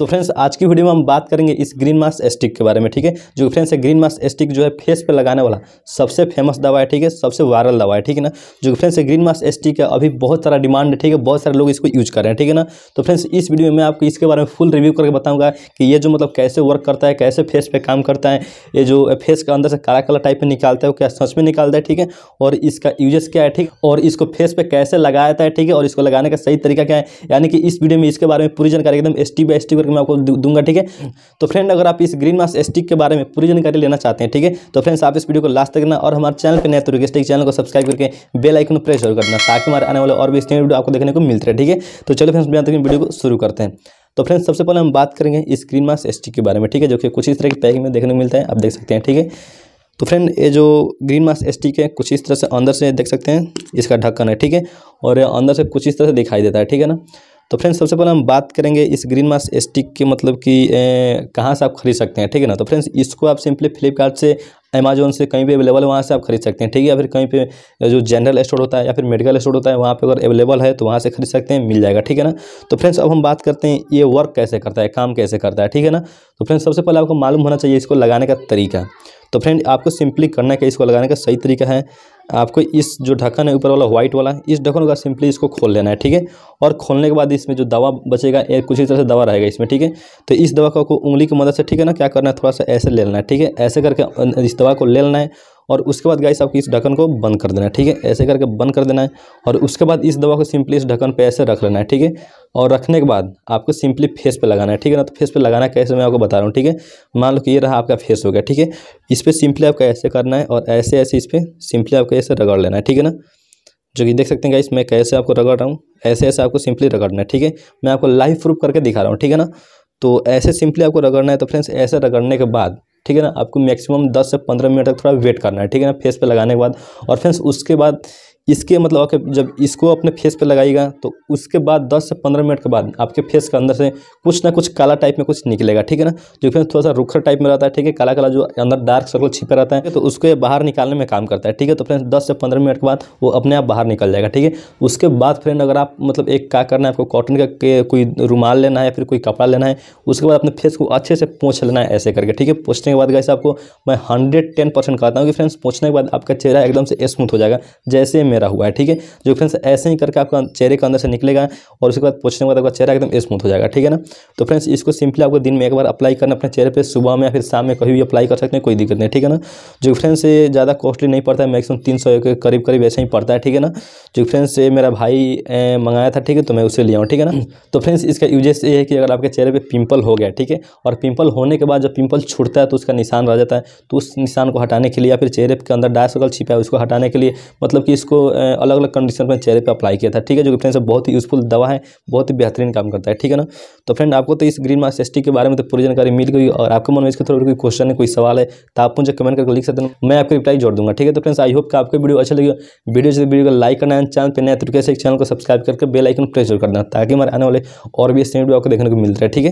तो फ्रेंड्स आज की वीडियो में हम बात करेंगे इस ग्रीन मास स्टिक के बारे में ठीक है जो फ्रेंड्स है ग्रीन मास स्टिक जो है फेस पे लगाने वाला सबसे फेमस दवा है ठीक है सबसे वायरल दवा है ठीक है ना जो फ्रेंड्स है ग्रीन मास स्टिक है अभी बहुत सारा डिमांड है ठीक है बहुत सारे लोग इसको यूज कर रहे हैं ठीक है ना तो फ्रेंड्स इस वीडियो में मैं आपको इसके बारे में फुल रिव्यू करके बताऊंगा कि ये जो मतलब कैसे वर्क करता है कैसे फेस पर काम करता है ये जो फेस का अंदर से काला काला टाइप में निकालता है वो क्या सच में निकालता है ठीक है और इसका यूजेस क्या है ठीक और इसको फेस पर कैसे लगाया जाता है ठीक है और इसको लगाने का सही तरीका क्या है यानी कि इस वीडियो में इसके बारे में पूरी जानकारी एकदम स्टी बाई स्टी करके मैं आपको दूंगा ठीक है तो फ्रेंड अगर आप इस ग्रीन मास स्टिक के बारे में पूरी जानकारी लेना चाहते हैं ठीक है तो फ्रेंड्स आप इस वीडियो को लास्ट तक करना और हमारे चैनल पर नया तो रिक्वेस्ट चैनल को सब्सक्राइब करके बेल आइकन प्रेस जरूर करना ताकि हमारे आने वाले और भी इस वीडियो आपको देखने को मिलते रहे ठीक है तो चलो फ्रेंड्स मैं वीडियो को शुरू करते हैं तो फ्रेंड्स सबसे पहले हम बात करेंगे स्क्रीन मास स्टिक के बारे में ठीक है जो कि कुछ इस तरह की पैकिंग में देखने को मिलता है आप देख सकते हैं ठीक है तो फ्रेंड ये जो ग्रीन मास स्टिक है कुछ इस तरह से अंदर से देख सकते हैं इसका ढक्कन है ठीक है और अंदर से कुछ इस तरह से दिखाई देता है ठीक है ना तो फ्रेंड्स सबसे पहले हम बात करेंगे इस ग्रीन मास स्टिक के मतलब कि कहाँ से आप खरीद सकते हैं ठीक है ना तो फ्रेंड्स इसको आप सिंपली फ्लिपकार्ट से अमेजोन से कहीं भी अवेलेबल है वहाँ से आप खरीद सकते हैं ठीक है या फिर कहीं पे जो जनरल स्टोर होता है या फिर मेडिकल स्टोर होता है वहाँ पे अगर अवेलेबल है तो वहाँ से खरीद सकते हैं मिल जाएगा ठीक है ना तो फ्रेंड्स अब हम बात करते हैं ये वर्क कैसे करता है काम कैसे करता है ठीक है ना तो फ्रेंड्स सबसे पहले आपको मालूम होना चाहिए इसको लगाने का तरीका तो फ्रेंड आपको सिंपली करना क्या इसको लगाने का सही तरीका है आपको इस जो ढक्कन है ऊपर वाला व्हाइट वाला इस ढक्कन का सिंपली इसको खोल लेना है ठीक है और खोलने के बाद इसमें जो दवा बचेगा कुछ इस तरह से दवा रहेगा इसमें ठीक है तो इस दवा को उंगली की मदद से ठीक है ना क्या करना है थोड़ा सा ऐसे ले लेना है ठीक है ऐसे करके इस दवा को ले लेना है और उसके बाद गाइस आपको इस ढक्कन को बंद कर देना है ठीक है ऐसे करके बंद कर देना है और उसके बाद इस दवा को सिंपली इस ढक्कन पे ऐसे रख लेना है ठीक है और रखने के बाद आपको सिंपली फेस पे लगाना है ठीक है ना तो फेस पे लगाना कैसे मैं आपको बता रहा हूँ ठीक है मान लो कि ये रहा आपका फेस हो गया ठीक है इस पर सिंपली आपको ऐसे करना है और ऐसे ऐसे इस पर सिंपली आपको ऐसे रगड़ लेना है ठीक है ना जो कि देख सकते हैं गाइस मैं कैसे आपको रगड़ रहा हूँ ऐसे ऐसे आपको सिंपली रगड़ना है ठीक है मैं आपको लाइव प्रूफ करके दिखा रहा हूँ ठीक है ना तो ऐसे सिंपली आपको रगड़ना है तो फ्रेंड्स ऐसे रगड़ने के बाद ठीक है ना आपको मैक्सिमम 10 से 15 मिनट तक थोड़ा वेट करना है ठीक है ना फेस पे लगाने के बाद और फ्रेंड्स उसके बाद इसके मतलब आपके जब इसको अपने फेस पे लगाइएगा तो उसके बाद 10 से 15 मिनट के बाद आपके फेस के अंदर से कुछ ना कुछ काला टाइप में कुछ निकलेगा ठीक है ना जो फिर थोड़ा सा रुखर टाइप में रहता है ठीक है काला काला जो अंदर डार्क सर्कल छिपा रहता है तो उसको बाहर निकालने में काम करता है ठीक है तो फ्रेंड दस से पंद्रह मिनट के बाद वो अपने आप बाहर निकल जाएगा ठीक है उसके बाद फ्रेंड अगर आप मतलब एक क्या करना है आपको कॉटन का कोई रुमाल लेना है या फिर कोई कपड़ा लेना है उसके बाद अपने फेस को अच्छे से पोछ लेना है ऐसे करके ठीक है पोछने के बाद गैस आपको मैं हंड्रेड टेन परसेंट कहता हूँ कि फ्रेंड्स पोछने के बाद आपका चेहरा एकदम से स्मूथ हो जाएगा जैसे मेरा हुआ है ठीक है जो फ्रेंड्स ऐसे ही करके आपका चेहरे के अंदर से निकलेगा और उसके बाद पूछने के बाद आपका चेहरा एकदम स्मूथ हो जाएगा ठीक है ना तो फ्रेंड्स इसको सिंपली आपको दिन में एक बार अप्लाई करना अपने चेहरे पर सुबह में या फिर शाम में कभी भी अप्लाई कर सकते हैं कोई दिक्कत नहीं ठीक है ना जो फ्रेंड्स ज़्यादा कॉस्टली नहीं पड़ता है मैक्सिमम तीन के करीब करीब ऐसे ही पड़ता है ठीक है ना जो फ्रेंड्स से मेरा भाई मंगाया था ठीक है तो मैं उसे लिया ठीक है ना तो फ्रेंड्स इसका यूजेस ये है कि अगर आपके चेहरे पर पिंपल हो गया ठीक है और पिंपल होने के बाद जब पिंपल छूटता है तो उसका निशान रह जाता है तो उस निशान को हटाने के लिए या फिर चेहरे के अंदर डाय सकल छिपा है उसको हटाने के लिए मतलब कि इसको अलग अलग कंडीशन में चेहरे पे अप्लाई किया था ठीक है जो कि फ्रेंड्स बहुत ही यूज़फुल दवा है बहुत ही बेहतरीन काम करता है ठीक है ना तो फ्रेंड आपको तो इस ग्रीन मास एस के बारे में तो पूरी जानकारी मिल गई और आपके मन में इसके थोड़ा कोई क्वेश्चन है कोई सवाल है तो आप मुझे कमेंट करके लिख सकते हैं मैं आपको रिप्लाई जोड़ दूंगा ठीक है तो फ्रेंड्स आई होप कि आपको वीडियो अच्छा लगे वीडियो से वीडियो को लाइक करना है चैनल पर नया तरीके से चैनल को सब्सक्राइब करके बेलाइकन प्रेस करना ताकि हमारे आने वाले और भी ऐसे वीडियो आपको देखने को मिलता है ठीक है